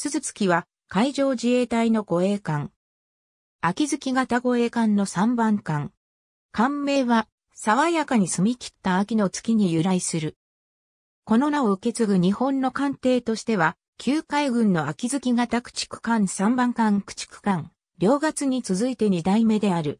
鈴月は海上自衛隊の護衛艦。秋月型護衛艦の3番艦。艦名は、爽やかに澄み切った秋の月に由来する。この名を受け継ぐ日本の艦艇としては、旧海軍の秋月型駆逐艦3番艦駆逐艦、両月に続いて2代目である。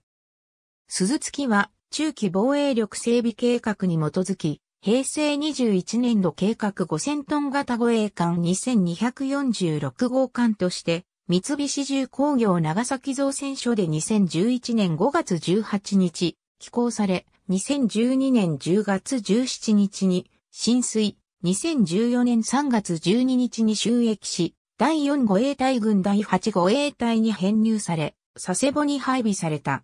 鈴月は中期防衛力整備計画に基づき、平成21年度計画5000トン型護衛艦2246号艦として、三菱重工業長崎造船所で2011年5月18日、寄港され、2012年10月17日に、浸水、2014年3月12日に収益し、第4護衛隊軍第8護衛隊に編入され、佐世保に配備された。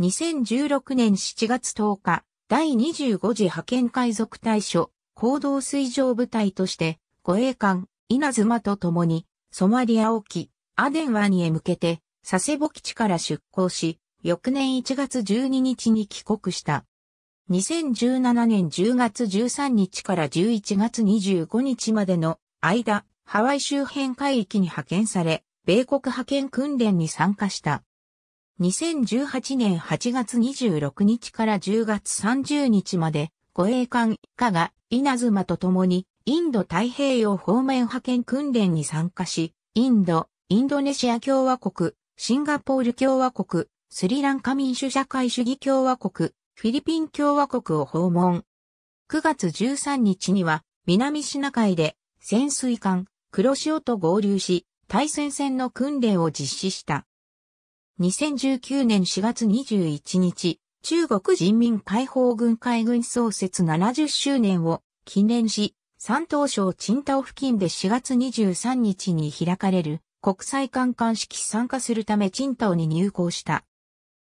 2016年7月10日、第25次派遣海賊対処、行動水上部隊として、護衛艦、稲妻と共に、ソマリア沖、アデン湾へ向けて、佐世保基地から出港し、翌年1月12日に帰国した。2017年10月13日から11月25日までの間、ハワイ周辺海域に派遣され、米国派遣訓練に参加した。2018年8月26日から10月30日まで、護衛艦以下が稲妻と共に、インド太平洋方面派遣訓練に参加し、インド、インドネシア共和国、シンガポール共和国、スリランカ民主社会主義共和国、フィリピン共和国を訪問。9月13日には、南シナ海で潜水艦、黒潮と合流し、対戦線の訓練を実施した。2019年4月21日、中国人民解放軍海軍創設70周年を記念し、山東省青島付近で4月23日に開かれる国際観艦式参加するため青島に入港した。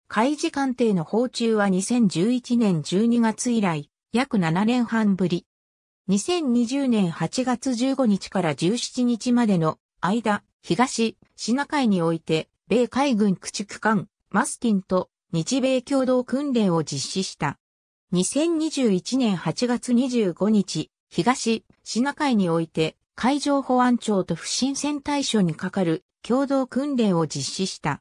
海事艦艇の訪中は2011年12月以来、約7年半ぶり。2020年8月15日から17日までの間、東、シナ海において米海軍駆逐艦マスティンと日米共同訓練を実施した。2021年8月25日、東シナ海において海上保安庁と不審船対処にかかる共同訓練を実施した。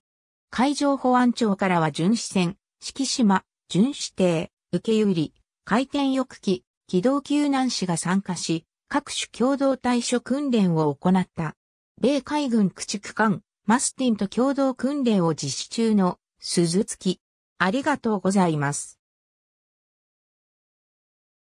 海上保安庁からは巡視船、敷島、巡視艇、受け売り、回転翼機、機動救難士が参加し、各種共同対処訓練を行った。米海軍駆逐艦マスティンと共同訓練を実施中の鈴月。ありがとうございます。